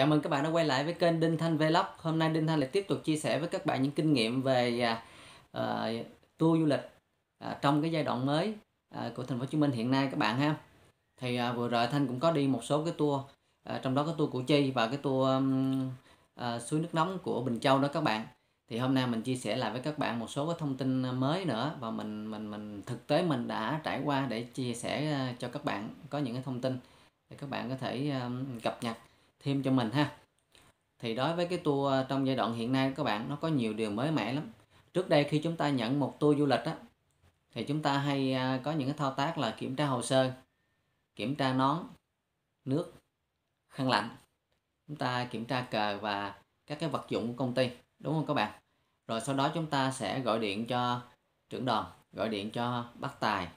Chào mừng các bạn đã quay lại với kênh Đinh Thanh Vlog. Hôm nay Đinh Thanh lại tiếp tục chia sẻ với các bạn những kinh nghiệm về uh, tour du lịch uh, trong cái giai đoạn mới uh, của Thành phố Hồ Chí Minh hiện nay các bạn ha. Thì uh, vừa rồi Thanh cũng có đi một số cái tour, uh, trong đó có tour Củ Chi và cái tour um, uh, suối nước nóng của Bình Châu đó các bạn. Thì hôm nay mình chia sẻ lại với các bạn một số cái thông tin mới nữa và mình mình mình thực tế mình đã trải qua để chia sẻ cho các bạn có những cái thông tin để các bạn có thể uh, cập nhật thêm cho mình ha thì đối với cái tour à, trong giai đoạn hiện nay các bạn nó có nhiều điều mới mẻ lắm trước đây khi chúng ta nhận một tour du lịch á thì chúng ta hay à, có những cái thao tác là kiểm tra hồ sơ kiểm tra nón nước khăn lạnh chúng ta kiểm tra cờ và các cái vật dụng của công ty đúng không các bạn rồi sau đó chúng ta sẽ gọi điện cho trưởng đoàn gọi điện cho bác tài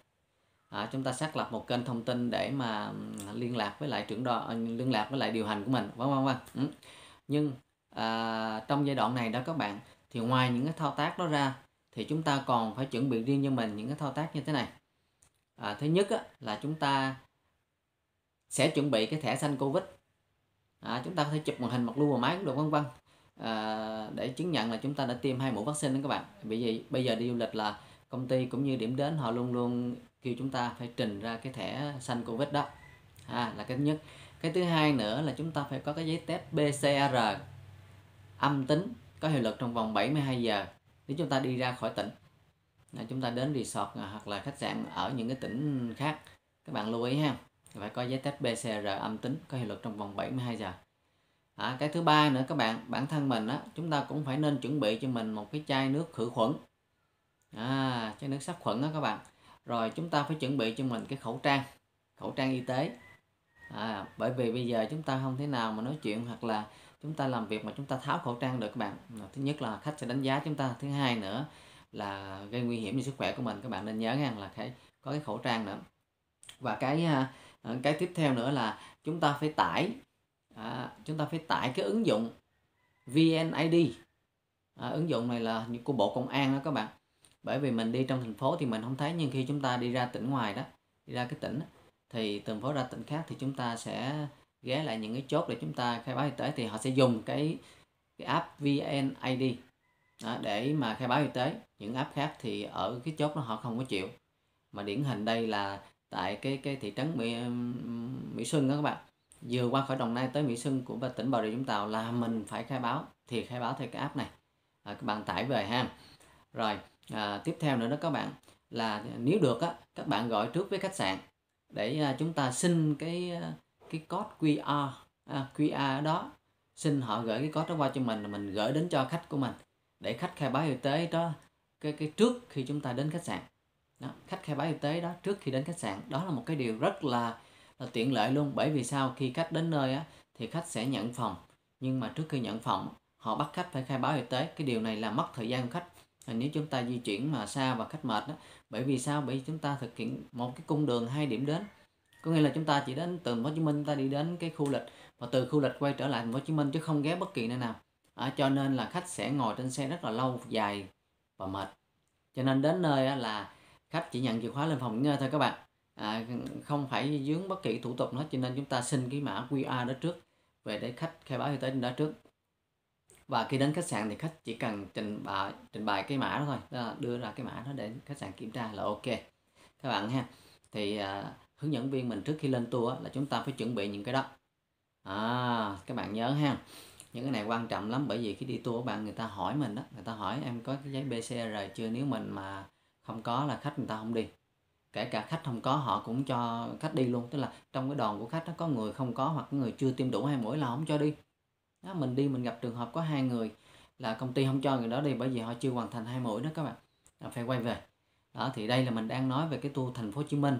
à, chúng ta xác lập một kênh thông tin để mà liên lạc với lại trưởng đoàn liên lạc với lại điều hành của mình vâng vâng vâng ừ. nhưng à, trong giai đoạn này đó các bạn thì ngoài những cái thao tác đó ra thì chúng ta còn phải chuẩn bị riêng cho mình những cái thao tác như thế này à, thứ nhất á, là chúng ta sẽ chuẩn bị cái thẻ xanh covid à, chúng ta có thể chụp màn hình mặc lưu vào máy cũng được vân vân à, để chứng nhận là chúng ta đã tiêm hai mũi vaccine đó các bạn bởi vì bây giờ đi du lịch là công ty cũng như điểm đến họ luôn luôn khi chúng ta phải trình ra cái thẻ xanh covid đó à, là cái thứ nhất cái thứ hai nữa là chúng ta phải có cái giấy test PCR âm tính có hiệu lực trong vòng 72 giờ nếu chúng ta đi ra khỏi tỉnh là chúng ta đến resort hoặc là khách sạn ở những cái tỉnh khác các bạn lưu ý ha phải có giấy test PCR âm tính có hiệu lực trong vòng 72 giờ à, cái thứ ba nữa các bạn bản thân mình á chúng ta cũng phải nên chuẩn bị cho mình một cái chai nước khử khuẩn à, chai nước sát khuẩn đó các bạn rồi chúng ta phải chuẩn bị cho mình cái khẩu trang khẩu trang y tế à, bởi vì bây giờ chúng ta không thể nào mà nói chuyện hoặc là chúng ta làm việc mà chúng ta tháo khẩu trang được các bạn thứ nhất là khách sẽ đánh giá chúng ta thứ hai nữa là gây nguy hiểm cho sức khỏe của mình các bạn nên nhớ rằng là phải có cái khẩu trang nữa và cái à, à, cái tiếp theo nữa là chúng ta phải tải à, chúng ta phải tải cái ứng dụng VNID à, ứng dụng này là của bộ công an đó các bạn bởi vì mình đi trong thành phố thì mình không thấy nhưng khi chúng ta đi ra tỉnh ngoài đó đi ra cái tỉnh thì từ phố ra tỉnh khác thì chúng ta sẽ ghé lại những cái chốt để chúng ta khai báo y tế thì họ sẽ dùng cái cái app VNID đó, để mà khai báo y tế những app khác thì ở cái chốt nó họ không có chịu mà điển hình đây là tại cái cái thị trấn Mỹ, Mỹ Xuân đó các bạn vừa qua khỏi Đồng Nai tới Mỹ Xuân của tỉnh Bà Rịa Vũng Tàu là mình phải khai báo thì khai báo theo cái app này à, các bạn tải về ha rồi à, tiếp theo nữa đó các bạn là nếu được á các bạn gọi trước với khách sạn để à, chúng ta xin cái à, cái code QR à, QR đó xin họ gửi cái code đó qua cho mình mình gửi đến cho khách của mình để khách khai báo y tế đó cái cái trước khi chúng ta đến khách sạn đó, khách khai báo y tế đó trước khi đến khách sạn đó là một cái điều rất là, là tiện lợi luôn bởi vì sao khi khách đến nơi á, thì khách sẽ nhận phòng nhưng mà trước khi nhận phòng họ bắt khách phải khai báo y tế cái điều này là mất thời gian của khách nếu chúng ta di chuyển mà xa và khách mệt đó bởi vì sao bởi vì chúng ta thực hiện một cái cung đường hai điểm đến có nghĩa là chúng ta chỉ đến từ Hồ Chí Minh ta đi đến cái khu lịch và từ khu lịch quay trở lại Hồ Chí Minh chứ không ghé bất kỳ nơi nào à, cho nên là khách sẽ ngồi trên xe rất là lâu dài và mệt cho nên đến nơi là khách chỉ nhận chìa khóa lên phòng nghỉ thôi các bạn à, không phải dướng bất kỳ thủ tục nữa cho nên chúng ta xin cái mã QR đó trước về để khách khai báo y tế đó trước và khi đến khách sạn thì khách chỉ cần trình bày trình bày cái mã đó thôi đó đưa ra cái mã đó để khách sạn kiểm tra là ok các bạn ha thì à, hướng dẫn viên mình trước khi lên tour là chúng ta phải chuẩn bị những cái đó à, các bạn nhớ ha những cái này quan trọng lắm bởi vì khi đi tour bạn người ta hỏi mình đó người ta hỏi em có cái giấy PCR chưa nếu mình mà không có là khách người ta không đi kể cả khách không có họ cũng cho khách đi luôn tức là trong cái đoàn của khách nó có người không có hoặc người chưa tiêm đủ hai mũi là không cho đi đó, mình đi mình gặp trường hợp có hai người là công ty không cho người đó đi bởi vì họ chưa hoàn thành hai mũi đó các bạn à, phải quay về đó thì đây là mình đang nói về cái tour thành phố Hồ Chí Minh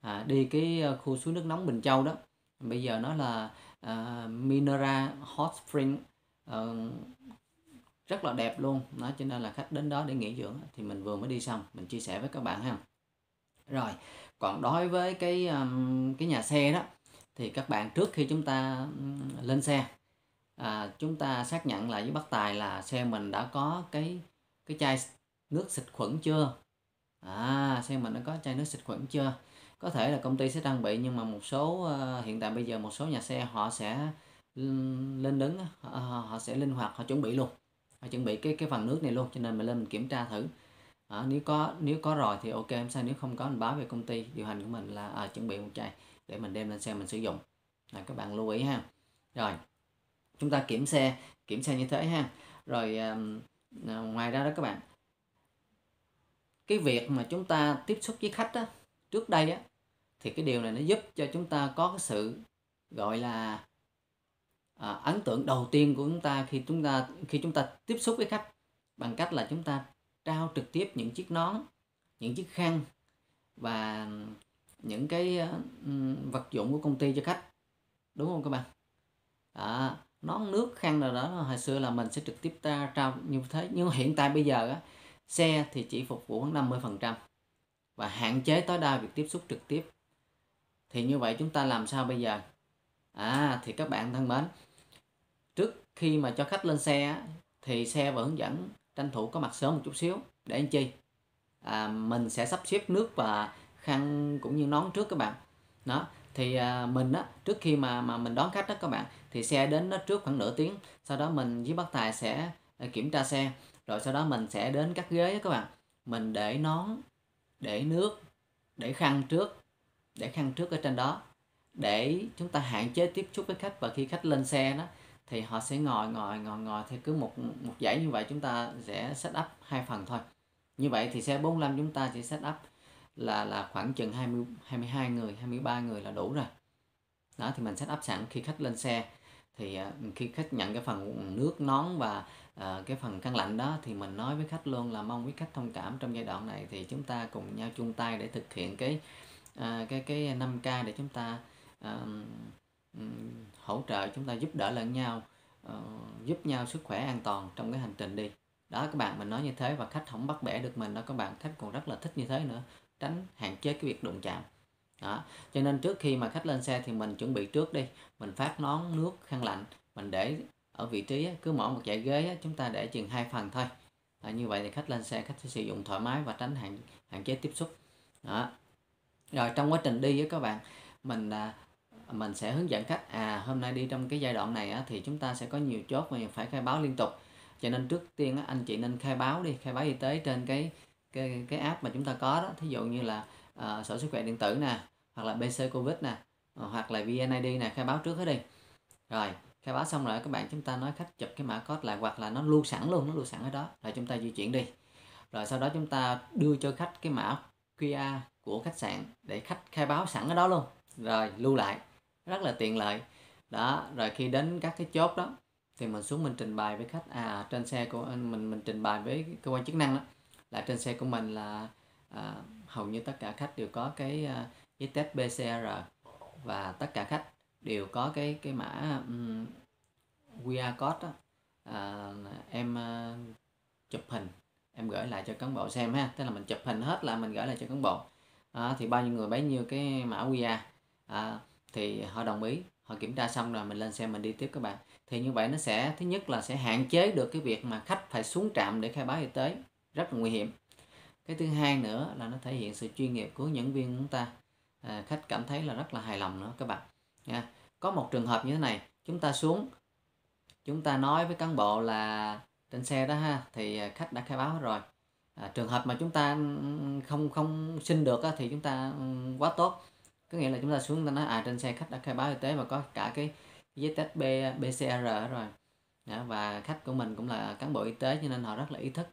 à, đi cái ờ, khu suối nước nóng Bình Châu đó bây giờ nó là à, Minera Hot Spring à, rất là đẹp luôn đó cho nên là khách đến đó để nghỉ dưỡng thì mình vừa mới đi xong mình chia sẻ với các bạn ha rồi còn đối với cái um, cái nhà xe đó thì các bạn trước khi chúng ta lên xe à, chúng ta xác nhận lại với bác tài là xe mình đã có cái cái chai nước xịt khuẩn chưa à xe mình đã có chai nước xịt khuẩn chưa có thể là công ty sẽ trang bị nhưng mà một số uh, hiện tại bây giờ một số nhà xe họ sẽ ừ, lên đứng uh, họ sẽ linh hoạt họ chuẩn bị luôn họ chuẩn bị cái cái phần nước này luôn cho nên mình lên mình kiểm tra thử à, nếu có nếu có rồi thì ok em sao nếu không có mình báo về công ty điều hành của mình là à, chuẩn bị một chai để mình đem lên xe mình sử dụng là các bạn lưu ý ha rồi chúng ta kiểm xe kiểm xe như thế ha rồi à, ngoài ra đó các bạn cái việc mà chúng ta tiếp xúc với khách đó, trước đây á thì cái điều này nó giúp cho chúng ta có cái sự gọi là à, ấn tượng đầu tiên của chúng ta khi chúng ta khi chúng ta tiếp xúc với khách bằng cách là chúng ta trao trực tiếp những chiếc nón những chiếc khăn và những cái vật dụng của công ty cho khách đúng không các bạn đó nón nước khăn rồi đó hồi xưa là mình sẽ trực tiếp ta trao như thế nhưng hiện tại bây giờ á, xe thì chỉ phục vụ khoảng 50% và hạn chế tối đa việc tiếp xúc trực tiếp thì như vậy chúng ta làm sao bây giờ à thì các bạn thân mến trước khi mà cho khách lên xe thì xe và hướng dẫn tranh thủ có mặt sớm một chút xíu để anh chi à, mình sẽ sắp xếp nước và khăn cũng như nón trước các bạn đó thì à, mình á trước khi mà mà mình đón khách đó các bạn thì xe đến nó trước khoảng nửa tiếng sau đó mình với bác tài sẽ à, kiểm tra xe rồi sau đó mình sẽ đến các ghế đó các bạn mình để nón để nước để khăn trước để khăn trước ở trên đó để chúng ta hạn chế tiếp xúc với khách và khi khách lên xe đó thì họ sẽ ngồi ngồi ngồi ngồi thì cứ một một dãy như vậy chúng ta sẽ set up hai phần thôi như vậy thì xe 45 chúng ta chỉ set up là là khoảng chừng 20 22 người, 23 người là đủ rồi. Đó thì mình set sẵn khi khách lên xe thì à, khi khách nhận cái phần nước nón và uh, cái phần căn lạnh đó thì mình nói với khách luôn là mong quý khách thông cảm trong giai đoạn này thì chúng ta cùng nhau chung tay để thực hiện cái uh, cái cái 5K để chúng ta uh, hỗ trợ chúng ta giúp đỡ lẫn nhau uh, giúp nhau sức khỏe an toàn trong cái hành trình đi đó các bạn mình nói như thế và khách không bắt bẻ được mình đó các bạn khách còn rất là thích như thế nữa tránh hạn chế cái việc đụng chạm đó cho nên trước khi mà khách lên xe thì mình chuẩn bị trước đi mình phát nón nước khăn lạnh mình để ở vị trí cứ mỗi một dãy ghế chúng ta để chừng hai phần thôi à, như vậy thì khách lên xe khách sẽ sử dụng thoải mái và tránh hạn hạn chế tiếp xúc đó rồi trong quá trình đi với các bạn mình à, mình sẽ hướng dẫn khách à hôm nay đi trong cái giai đoạn này á, thì chúng ta sẽ có nhiều chốt mà phải khai báo liên tục cho nên trước tiên á, anh chị nên khai báo đi khai báo y tế trên cái cái cái app mà chúng ta có đó thí dụ như là uh, ờ, sổ sức khỏe điện tử nè hoặc là bc covid nè ờ, hoặc là vnid nè khai báo trước hết đi rồi khai báo xong rồi các bạn chúng ta nói khách chụp cái mã code lại hoặc là nó lưu sẵn luôn nó lưu sẵn ở đó rồi chúng ta di chuyển đi rồi sau đó chúng ta đưa cho khách cái mã qr của khách sạn để khách khai báo sẵn ở đó luôn rồi lưu lại rất là tiện lợi đó rồi khi đến các cái chốt đó thì mình xuống mình trình bày với khách à trên xe của mình mình trình bày với cơ quan chức năng đó là trên xe của mình là à, hầu như tất cả khách đều có cái à, giấy test PCR và tất cả khách đều có cái cái mã um, QR code đó. À, em à, chụp hình em gửi lại cho cán bộ xem ha tức là mình chụp hình hết là mình gửi lại cho cán bộ à, thì bao nhiêu người bấy nhiêu cái mã QR à, thì họ đồng ý họ kiểm tra xong rồi mình lên xe mình đi tiếp các bạn thì như vậy nó sẽ thứ nhất là sẽ hạn chế được cái việc mà khách phải xuống trạm để khai báo y tế rất là nguy hiểm cái thứ hai nữa là nó thể hiện sự chuyên nghiệp của nhân viên chúng ta à, khách cảm thấy là rất là hài lòng nữa các bạn nha có một trường hợp như thế này chúng ta xuống chúng ta nói với cán bộ là trên xe đó ha thì à, khách đã khai báo hết rồi à, trường hợp mà chúng ta ừ, không không xin được á, thì chúng ta ừ, quá tốt có nghĩa là chúng ta xuống chúng ta nói à trên xe khách đã khai báo y tế và có cả cái giấy test B, PCR rồi đó, và khách của mình cũng là cán bộ y tế cho nên họ rất là ý thức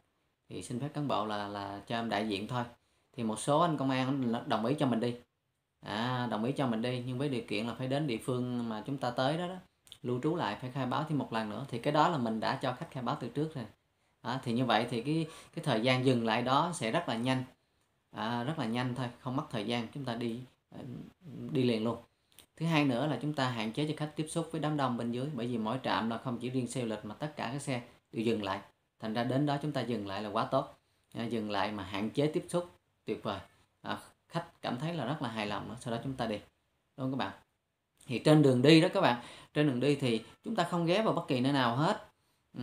thì xin phép cán bộ là là cho em đại diện thôi thì một số anh công an đồng ý cho mình đi à, đồng ý cho mình đi nhưng với điều kiện là phải đến địa phương mà chúng ta tới đó, đó lưu trú lại phải khai báo thêm một lần nữa thì cái đó là mình đã cho khách khai báo từ trước rồi à, thì như vậy thì cái cái thời gian dừng lại đó sẽ rất là nhanh à, rất là nhanh thôi không mất thời gian chúng ta đi à, đi liền luôn thứ hai nữa là chúng ta hạn chế cho khách tiếp xúc với đám đông bên dưới bởi vì mỗi trạm là không chỉ riêng xe lịch mà tất cả các xe đều dừng lại thành ra đến đó chúng ta dừng lại là quá tốt à, dừng lại mà hạn chế tiếp xúc tuyệt vời à, khách cảm thấy là rất là hài lòng sau đó chúng ta đi đúng không các bạn thì trên đường đi đó các bạn trên đường đi thì chúng ta không ghé vào bất kỳ nơi nào hết ừ,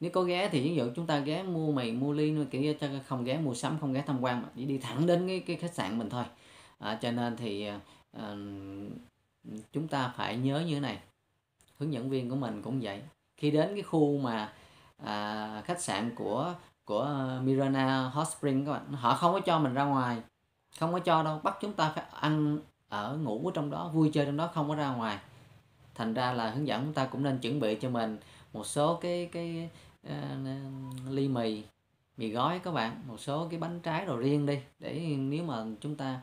nếu có ghé thì ví dụ chúng ta ghé mua mì mua ly nuôi kiểu cho không ghé mua sắm không ghé tham quan mà chỉ đi thẳng đến cái, cái khách sạn mình thôi à, cho nên thì à, à chúng ta phải nhớ như thế này hướng dẫn viên của mình cũng vậy khi đến cái khu mà à, khách sạn của của Mirana Hot Spring các bạn họ không có cho mình ra ngoài không có cho đâu bắt chúng ta phải ăn ở ngủ ở trong đó vui chơi trong đó không có ra ngoài thành ra là hướng dẫn chúng ta cũng nên chuẩn bị cho mình một số cái cái uh, ly mì mì gói các bạn một số cái bánh trái đồ riêng đi để nếu mà chúng ta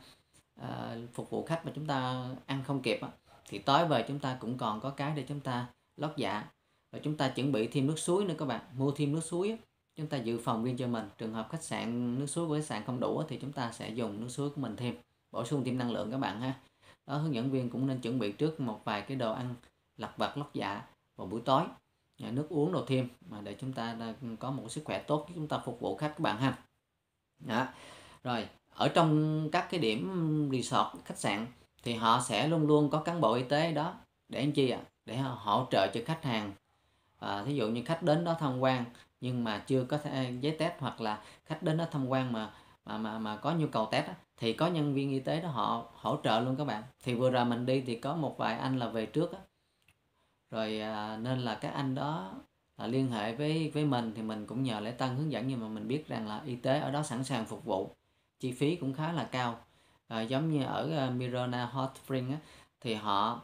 uh, phục vụ khách mà chúng ta ăn không kịp á, thì tối về chúng ta cũng còn có cái để chúng ta lót dạ và chúng ta chuẩn bị thêm nước suối nữa các bạn mua thêm nước suối chúng ta dự phòng riêng cho mình trường hợp khách sạn nước suối của khách sạn không đủ thì chúng ta sẽ dùng nước suối của mình thêm bổ sung thêm năng lượng các bạn ha đó hướng dẫn viên cũng nên chuẩn bị trước một vài cái đồ ăn lặt vặt lót dạ vào buổi tối nước uống đồ thêm mà để chúng ta có một sức khỏe tốt chúng ta phục vụ khách các bạn ha đó. rồi ở trong các cái điểm resort khách sạn thì họ sẽ luôn luôn có cán bộ y tế đó để làm chi ạ à? để họ hỗ trợ cho khách hàng à, thí dụ như khách đến đó tham quan nhưng mà chưa có thể, giấy test hoặc là khách đến đó tham quan mà mà mà mà có nhu cầu test á, thì có nhân viên y tế đó họ hỗ trợ luôn các bạn thì vừa rồi mình đi thì có một vài anh là về trước á. rồi à, nên là các anh đó là liên hệ với với mình thì mình cũng nhờ lễ tân hướng dẫn nhưng mà mình biết rằng là y tế ở đó sẵn sàng phục vụ chi phí cũng khá là cao à, giống như ở uh, Mirona Hot Spring á, thì họ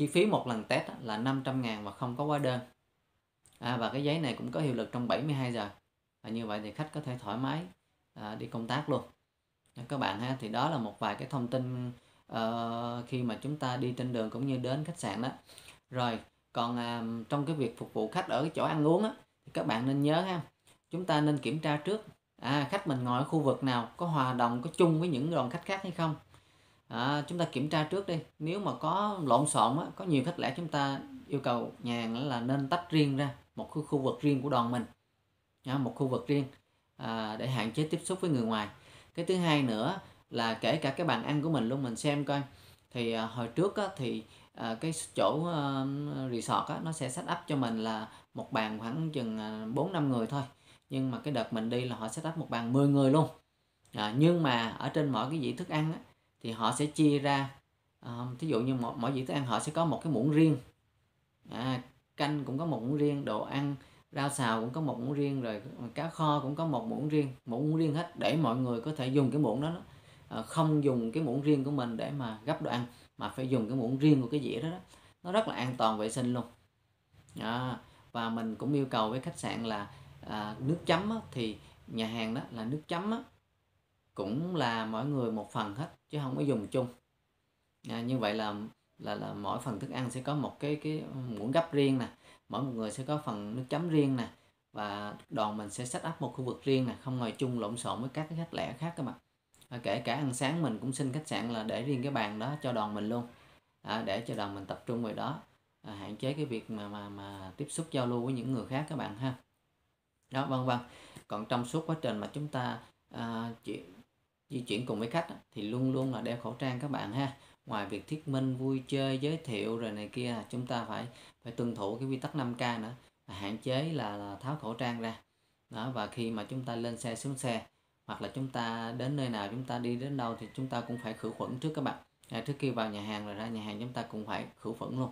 chi phí một lần test là 500 ngàn và không có hóa đơn à, và cái giấy này cũng có hiệu lực trong 72 giờ và như vậy thì khách có thể thoải mái à, đi công tác luôn à, các bạn ha thì đó là một vài cái thông tin uh, khi mà chúng ta đi trên đường cũng như đến khách sạn đó rồi còn à, trong cái việc phục vụ khách ở cái chỗ ăn uống á, thì các bạn nên nhớ ha chúng ta nên kiểm tra trước à, khách mình ngồi ở khu vực nào có hòa đồng có chung với những đoàn khách khác hay không à, chúng ta kiểm tra trước đi nếu mà có lộn xộn á, có nhiều khách lẻ chúng ta yêu cầu nhà hàng là nên tách riêng ra một khu, khu vực riêng của đoàn mình à, một khu vực riêng à, để hạn chế tiếp xúc với người ngoài cái thứ hai nữa là kể cả cái bàn ăn của mình luôn mình xem coi thì à, hồi trước á, thì à, cái chỗ à, resort á, nó sẽ set up cho mình là một bàn khoảng chừng à, bốn năm người thôi nhưng mà cái đợt mình đi là họ set up một bàn 10 người luôn à, nhưng mà ở trên mọi cái dĩ thức ăn á, thì họ sẽ chia ra à, thí dụ như mỗi, mỗi vị thức ăn họ sẽ có một cái muỗng riêng à, canh cũng có một muỗng riêng đồ ăn rau xào cũng có một muỗng riêng rồi cá kho cũng có một muỗng riêng muỗng riêng hết để mọi người có thể dùng cái muỗng đó, à, không dùng cái muỗng riêng của mình để mà gấp đồ ăn mà phải dùng cái muỗng riêng của cái dĩa đó, đó. nó rất là an toàn vệ sinh luôn à, và mình cũng yêu cầu với khách sạn là à, nước chấm á, thì nhà hàng đó là nước chấm á, cũng là mỗi người một phần hết chứ không có dùng chung à, như vậy là là là mỗi phần thức ăn sẽ có một cái cái um, muỗng gấp riêng nè mỗi một người sẽ có phần nước chấm riêng nè và đoàn mình sẽ set up một khu vực riêng nè không ngồi chung lộn xộn với các cái khách lẻ khác các bạn à, kể cả ăn sáng mình cũng xin khách sạn là để riêng cái bàn đó cho đoàn mình luôn à, để cho đoàn mình tập trung về đó à, hạn chế cái việc mà mà mà tiếp xúc giao lưu với những người khác các bạn ha đó vân vân còn trong suốt quá trình mà chúng ta à, chỉ di chuyển cùng với khách thì luôn luôn là đeo khẩu trang các bạn ha ngoài việc thuyết minh vui chơi giới thiệu rồi này kia chúng ta phải phải tuân thủ cái quy tắc 5k nữa hạn chế là, là tháo khẩu trang ra đó và khi mà chúng ta lên xe xuống xe hoặc là chúng ta đến nơi nào chúng ta đi đến đâu thì chúng ta cũng phải khử khuẩn trước các bạn à, trước khi vào nhà hàng rồi ra nhà hàng chúng ta cũng phải khử khuẩn luôn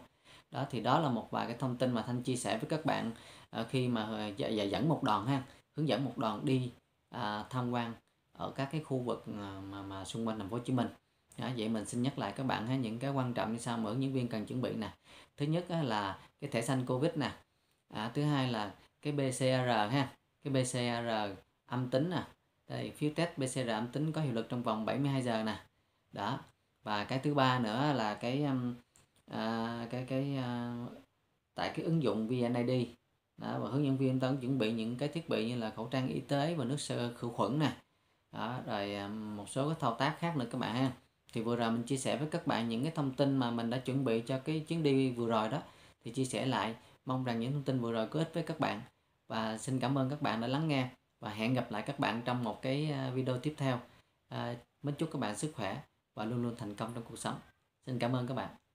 đó thì đó là một vài cái thông tin mà thanh chia sẻ với các bạn à, khi mà à, dạy dạ dẫn một đoàn ha hướng dẫn một đoàn đi à, tham quan ở các cái khu vực ờ, mà, mà xung quanh thành phố Hồ Chí Minh đó, vậy mình xin nhắc lại các bạn ha, những cái quan trọng như sao mà ứng viên cần chuẩn bị nè thứ nhất là cái thẻ xanh covid nè à, thứ hai là cái PCR ha cái PCR âm tính nè đây phiếu test PCR âm tính có hiệu lực trong vòng 72 giờ nè đó và cái thứ ba nữa là cái à, cái cái à, tại cái ứng dụng VNID đó, và hướng dẫn viên chúng chuẩn bị những cái thiết bị như là khẩu trang y tế và nước sơ khử khuẩn nè đó, rồi à, một số cái thao tác khác nữa các bạn ha thì vừa rồi mình chia sẻ với các bạn những cái thông tin mà mình đã chuẩn bị cho cái chuyến đi vừa rồi đó thì chia sẻ lại mong rằng những thông tin vừa rồi có ích với các bạn và xin cảm ơn các bạn đã lắng nghe và hẹn gặp lại các bạn trong một cái à, video tiếp theo à, mến chúc các bạn sức khỏe và luôn luôn thành công trong cuộc sống xin cảm ơn các bạn